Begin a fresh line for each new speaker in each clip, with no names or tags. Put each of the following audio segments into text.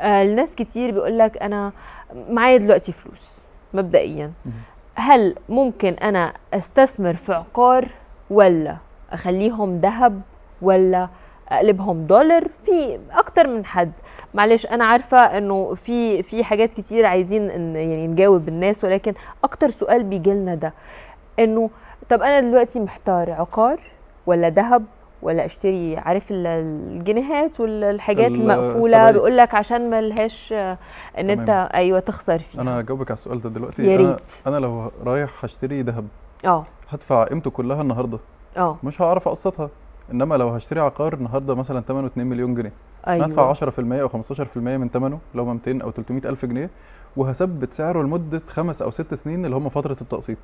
آه، الناس كتير بيقول لك انا معايا دلوقتي فلوس مبدئيا هل ممكن انا استثمر في عقار ولا اخليهم ذهب ولا اقلبهم دولار في اكتر من حد معلش انا عارفه انه في في حاجات كتير عايزين إن يعني نجاوب الناس ولكن اكتر سؤال بيجي لنا ده انه طب انا دلوقتي محتار عقار ولا ذهب ولا اشتري عارف الجنيهات والحاجات المقفوله بيقول لك عشان ما لهاش ان تمام. انت ايوه تخسر فيها انا
هجاوبك على السؤال ده دلوقتي يا ريت. انا انا لو رايح هشتري ذهب اه هدفع قيمته كلها النهارده اه مش هعرف اقسطها انما لو هشتري عقار النهارده مثلا ثمنه 2 مليون جنيه أيوة. هدفع 10% او 15% من ثمنه لو ما 200 او 300 الف جنيه وهثبت سعره لمده خمس او ست سنين اللي هم فتره التقسيط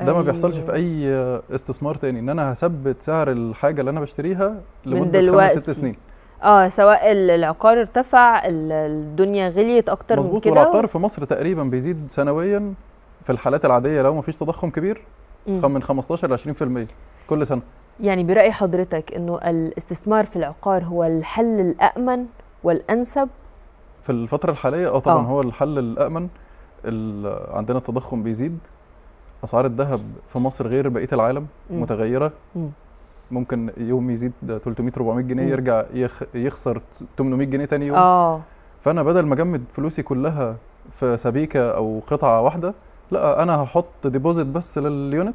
ده ما بيحصلش أيوة. في اي استثمار تاني ان انا هثبت سعر الحاجه اللي انا بشتريها لمده خمس ست سنين
اه سواء العقار ارتفع الدنيا غليت اكتر من كده والعقار في
مصر تقريبا بيزيد سنويا في الحالات العاديه لو ما فيش تضخم كبير من 15 ل 20% كل سنه
يعني برأي حضرتك انه الاستثمار في العقار هو الحل الأأمن والأنسب
في الفترة الحالية اه طبعا أوه. هو الحل الأمن عندنا التضخم بيزيد اسعار الذهب في مصر غير بقيه العالم م. متغيره م. ممكن يوم يزيد 300 400 جنيه م. يرجع يخ يخسر 800 جنيه تاني يوم اه فانا بدل ما اجمد فلوسي كلها في سبيكه او قطعه واحده لا انا هحط ديبوزيت بس لليونت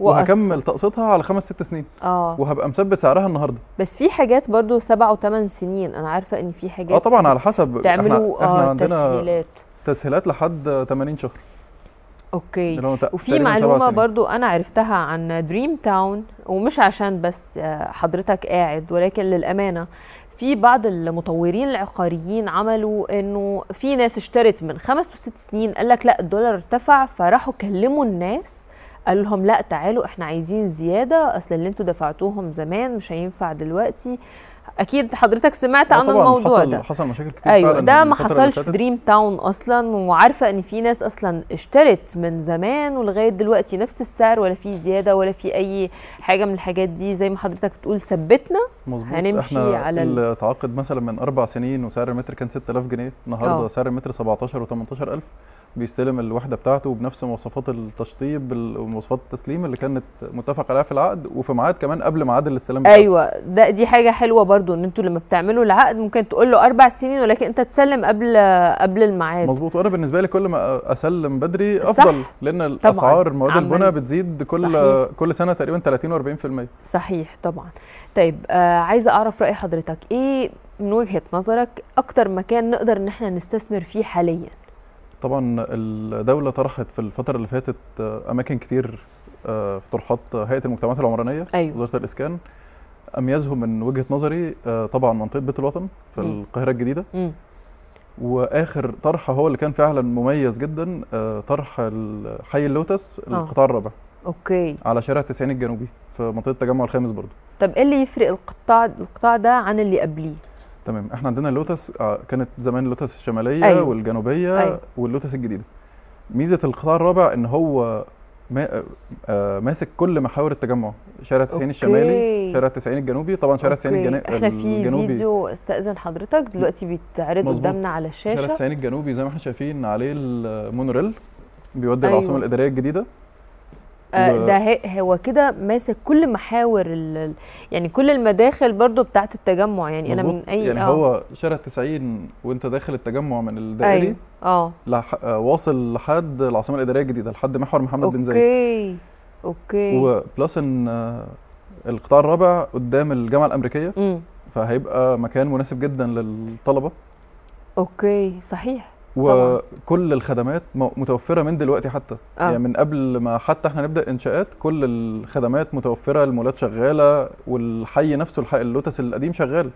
وهكمل تقسيطها على خمس ست سنين اه وهبقى مثبت سعرها النهارده
بس في حاجات برضو سبع وثمان سنين انا عارفه ان في حاجات اه طبعا
على حسب تعملوا احنا, آه احنا عندنا تسهيلات تسهيلات لحد 80 شهر اوكي وفي معلومه برضو
انا عرفتها عن دريم تاون ومش عشان بس آه، حضرتك قاعد ولكن للامانه في بعض المطورين العقاريين عملوا انه في ناس اشترت من خمس وست سنين قال لك لا الدولار ارتفع فراحوا كلموا الناس قالوا لهم لا تعالوا احنا عايزين زياده اصل اللي انتوا دفعتوهم زمان مش هينفع دلوقتي اكيد حضرتك سمعت آه عن الموضوع حصل ده
حصل مشاكل كتير أيوة فعلا ده ما حصلش في دريم
تاون اصلا وعارفه ان في ناس اصلا اشترت من زمان ولغايه دلوقتي نفس السعر ولا في زياده ولا في اي حاجه من الحاجات دي زي ما حضرتك بتقول ثبتنا مظبوط هنمشي احنا على
التعاقد مثلا من اربع سنين وسعر المتر كان 6000 جنيه النهارده أوه. سعر المتر 17 و18000 بيستلم الوحده بتاعته بنفس مواصفات التشطيب ومواصفات التسليم اللي كانت متفق عليها في العقد وفي ميعاد كمان قبل ميعاد الاستلام بتاعه
ايوه ده دي حاجه حلوه برضو ان انتوا لما بتعملوا العقد ممكن تقول له اربع سنين ولكن انت تسلم قبل قبل الميعاد مظبوط
وانا بالنسبه لي كل ما اسلم بدري افضل صح. لان الاسعار مواد البناء بتزيد كل صحيح. كل سنه تقريبا 30 و40%
صحيح طبعا طيب آه عايزه اعرف راي حضرتك ايه من وجهه نظرك اكتر مكان نقدر ان احنا نستثمر فيه حاليا
طبعا الدوله طرحت في الفتره اللي فاتت آه، اماكن كتير آه، في طروحات هيئه المجتمعات العمرانيه أيوة. وزاره الاسكان اميزهم من وجهه نظري آه، طبعا منطقه بيت الوطن في م. القاهره الجديده م. واخر طرح هو اللي كان فعلا مميز جدا طرح حي اللوتس القطاع الرابع اوكي على شارع 90 الجنوبي في منطقه التجمع الخامس برضه
طب ايه اللي يفرق القطاع القطاع ده عن اللي قبليه
تمام احنا عندنا اللوتس آه، كانت زمان اللوتس الشماليه أيوة. والجنوبيه أيوة. واللوتس الجديده ميزه القطاع الرابع ان هو ما آه ماسك كل محاور التجمع شارع 90 الشمالي شارع 90 الجنوبي طبعا شارع 90 الجنوبي احنا في الجنوبي. فيديو
استاذن حضرتك دلوقتي بيتعرض قدامنا على الشاشه شارع 90
الجنوبي زي ما احنا شايفين عليه المونوريل بيودي أيوة. العاصمه الاداريه الجديده آه، ده
هو كده ماسك كل محاور يعني كل المداخل برضو بتاعت التجمع يعني انا من اي يعني أوه.
هو شارع 90 وانت داخل التجمع من الدائري أيوة. آه. اه واصل لحد العاصمه الاداريه الجديده لحد محور محمد بن زايد
اوكي اوكي
وبلس ان آه، القطاع الرابع قدام الجامعه الامريكيه م. فهيبقى مكان مناسب جدا للطلبه
اوكي صحيح
وكل الخدمات متوفره من دلوقتي حتى آه. يعني من قبل ما حتى احنا نبدا انشاءات كل الخدمات متوفره المولات شغاله والحي نفسه الحي اللوتس القديم شغال